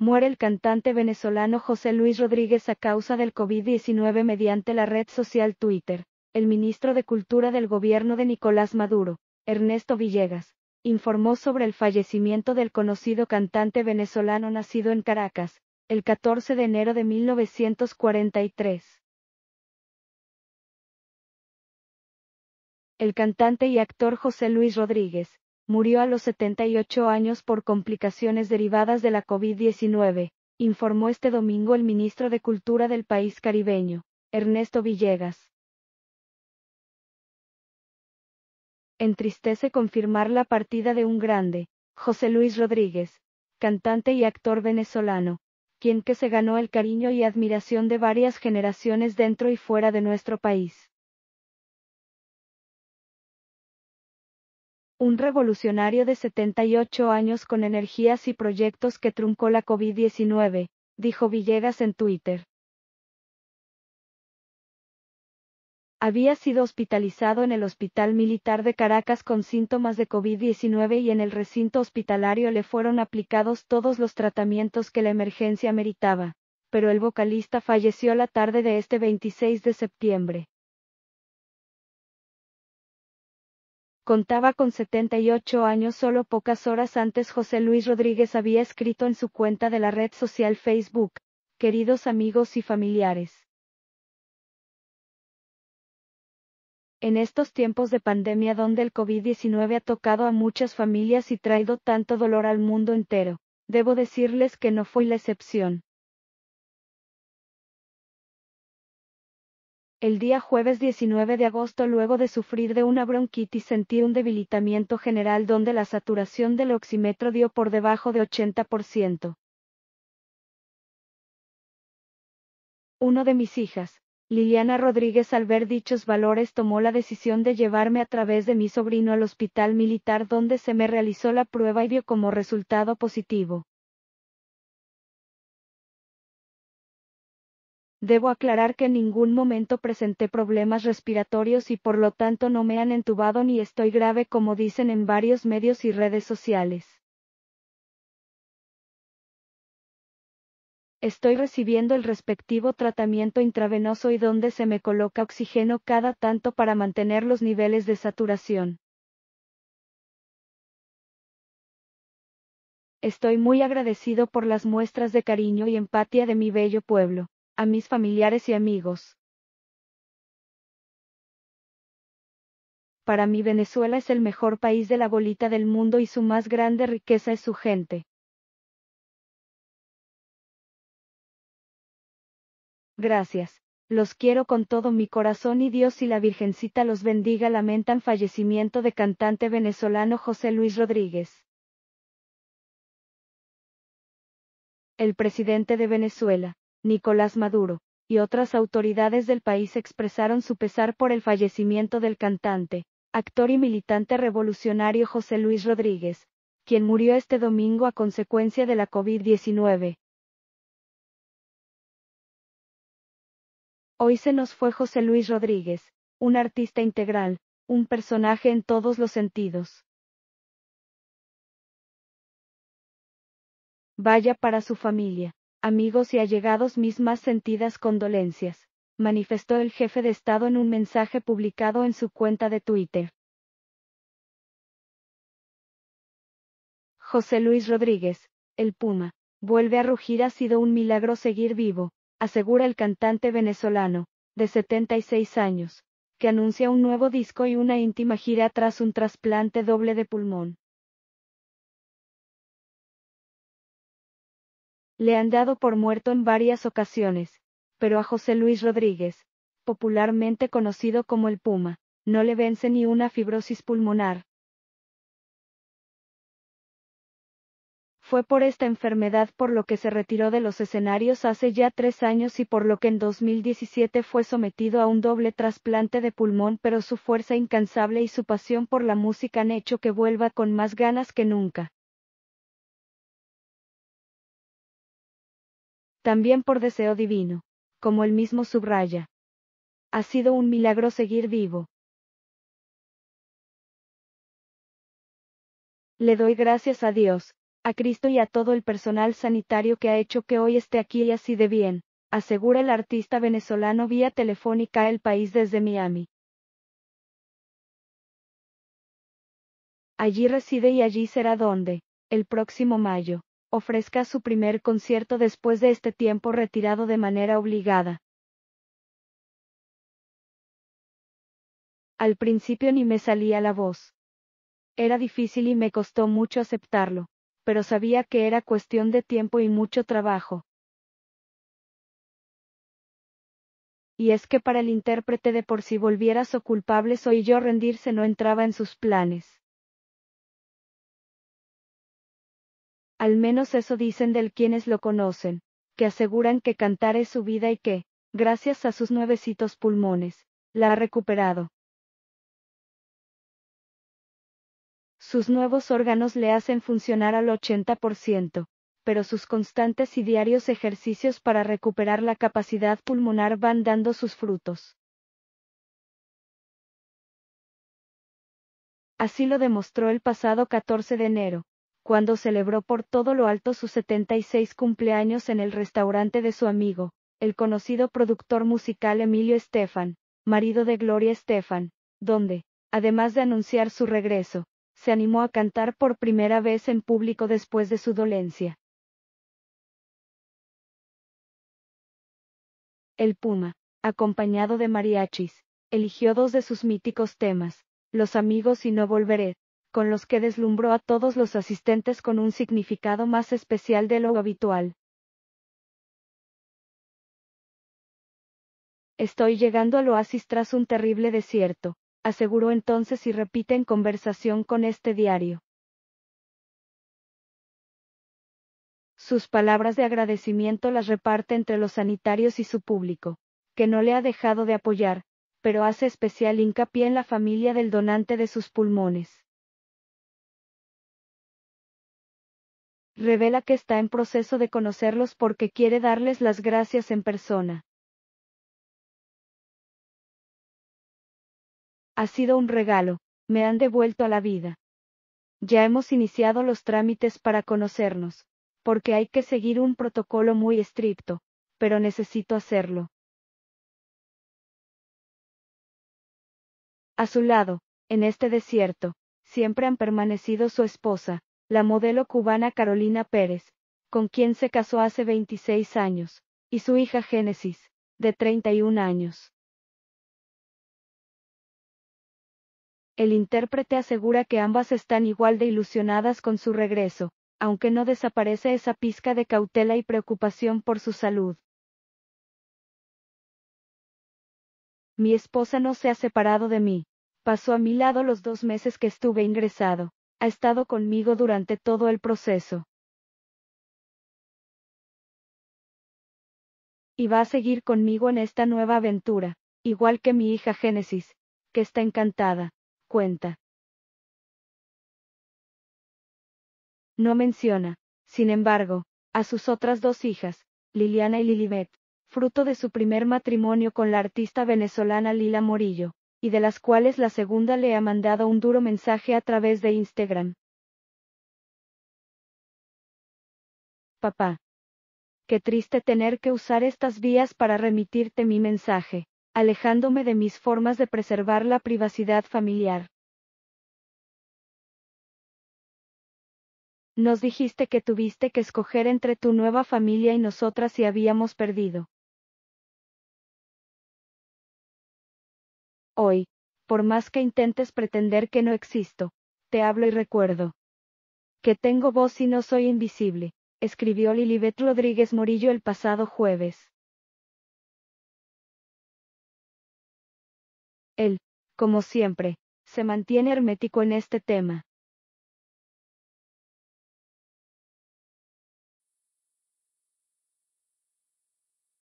muere el cantante venezolano José Luis Rodríguez a causa del COVID-19 mediante la red social Twitter. El ministro de Cultura del gobierno de Nicolás Maduro, Ernesto Villegas, informó sobre el fallecimiento del conocido cantante venezolano nacido en Caracas, el 14 de enero de 1943. El cantante y actor José Luis Rodríguez, murió a los 78 años por complicaciones derivadas de la COVID-19, informó este domingo el ministro de Cultura del país caribeño, Ernesto Villegas. Entristece confirmar la partida de un grande, José Luis Rodríguez, cantante y actor venezolano, quien que se ganó el cariño y admiración de varias generaciones dentro y fuera de nuestro país. un revolucionario de 78 años con energías y proyectos que truncó la COVID-19, dijo Villegas en Twitter. Había sido hospitalizado en el Hospital Militar de Caracas con síntomas de COVID-19 y en el recinto hospitalario le fueron aplicados todos los tratamientos que la emergencia meritaba, pero el vocalista falleció la tarde de este 26 de septiembre. contaba con 78 años solo pocas horas antes José Luis Rodríguez había escrito en su cuenta de la red social Facebook, queridos amigos y familiares. En estos tiempos de pandemia donde el COVID-19 ha tocado a muchas familias y traído tanto dolor al mundo entero, debo decirles que no fue la excepción. El día jueves 19 de agosto luego de sufrir de una bronquitis sentí un debilitamiento general donde la saturación del oxímetro dio por debajo de 80%. Uno de mis hijas, Liliana Rodríguez al ver dichos valores tomó la decisión de llevarme a través de mi sobrino al hospital militar donde se me realizó la prueba y vio como resultado positivo. Debo aclarar que en ningún momento presenté problemas respiratorios y por lo tanto no me han entubado ni estoy grave como dicen en varios medios y redes sociales. Estoy recibiendo el respectivo tratamiento intravenoso y donde se me coloca oxígeno cada tanto para mantener los niveles de saturación. Estoy muy agradecido por las muestras de cariño y empatía de mi bello pueblo a mis familiares y amigos. Para mí Venezuela es el mejor país de la bolita del mundo y su más grande riqueza es su gente. Gracias. Los quiero con todo mi corazón y Dios y la Virgencita los bendiga. Lamentan fallecimiento de cantante venezolano José Luis Rodríguez. El presidente de Venezuela. Nicolás Maduro, y otras autoridades del país expresaron su pesar por el fallecimiento del cantante, actor y militante revolucionario José Luis Rodríguez, quien murió este domingo a consecuencia de la COVID-19. Hoy se nos fue José Luis Rodríguez, un artista integral, un personaje en todos los sentidos. Vaya para su familia amigos y allegados mis más sentidas condolencias, manifestó el jefe de Estado en un mensaje publicado en su cuenta de Twitter. José Luis Rodríguez, el Puma, vuelve a rugir ha sido un milagro seguir vivo, asegura el cantante venezolano, de 76 años, que anuncia un nuevo disco y una íntima gira tras un trasplante doble de pulmón. le han dado por muerto en varias ocasiones, pero a José Luis Rodríguez, popularmente conocido como el Puma, no le vence ni una fibrosis pulmonar. Fue por esta enfermedad por lo que se retiró de los escenarios hace ya tres años y por lo que en 2017 fue sometido a un doble trasplante de pulmón, pero su fuerza incansable y su pasión por la música han hecho que vuelva con más ganas que nunca. También por deseo divino, como él mismo subraya. Ha sido un milagro seguir vivo. Le doy gracias a Dios, a Cristo y a todo el personal sanitario que ha hecho que hoy esté aquí y así de bien, asegura el artista venezolano vía telefónica El País desde Miami. Allí reside y allí será donde, el próximo mayo ofrezca su primer concierto después de este tiempo retirado de manera obligada. Al principio ni me salía la voz. Era difícil y me costó mucho aceptarlo, pero sabía que era cuestión de tiempo y mucho trabajo. y es que para el intérprete de por si volvieras o culpable soy yo rendirse no entraba en sus planes. Al menos eso dicen del quienes lo conocen, que aseguran que cantar es su vida y que, gracias a sus nuevecitos pulmones, la ha recuperado. Sus nuevos órganos le hacen funcionar al 80%, pero sus constantes y diarios ejercicios para recuperar la capacidad pulmonar van dando sus frutos. Así lo demostró el pasado 14 de enero, cuando celebró por todo lo alto sus 76 cumpleaños en el restaurante de su amigo, el conocido productor musical Emilio Estefan, marido de Gloria Estefan, donde, además de anunciar su regreso, se animó a cantar por primera vez en público después de su dolencia. El Puma, acompañado de mariachis, eligió dos de sus míticos temas, Los amigos y No Volveré, con los que deslumbró a todos los asistentes con un significado más especial de lo habitual. Estoy llegando al oasis tras un terrible desierto, aseguró entonces y repite en conversación con este diario. Sus palabras de agradecimiento las reparte entre los sanitarios y su público, que no le ha dejado de apoyar, pero hace especial hincapié en la familia del donante de sus pulmones. revela que está en proceso de conocerlos porque quiere darles las gracias en persona. Ha sido un regalo, me han devuelto a la vida. Ya hemos iniciado los trámites para conocernos, porque hay que seguir un protocolo muy estricto, pero necesito hacerlo. A su lado, en este desierto, siempre han permanecido su esposa, la modelo cubana Carolina Pérez, con quien se casó hace 26 años, y su hija Génesis, de 31 años. El intérprete asegura que ambas están igual de ilusionadas con su regreso, aunque no desaparece esa pizca de cautela y preocupación por su salud. Mi esposa no se ha separado de mí. Pasó a mi lado los dos meses que estuve ingresado ha estado conmigo durante todo el proceso. Y va a seguir conmigo en esta nueva aventura, igual que mi hija Génesis, que está encantada, cuenta. No menciona, sin embargo, a sus otras dos hijas, Liliana y Lilibet, fruto de su primer matrimonio con la artista venezolana Lila Morillo y de las cuales la segunda le ha mandado un duro mensaje a través de Instagram. Papá. Qué triste tener que usar estas vías para remitirte mi mensaje, alejándome de mis formas de preservar la privacidad familiar. Nos dijiste que tuviste que escoger entre tu nueva familia y nosotras y habíamos perdido. Hoy, por más que intentes pretender que no existo, te hablo y recuerdo. Que tengo voz y no soy invisible, escribió Lilibet Rodríguez Morillo el pasado jueves. Él, como siempre, se mantiene hermético en este tema.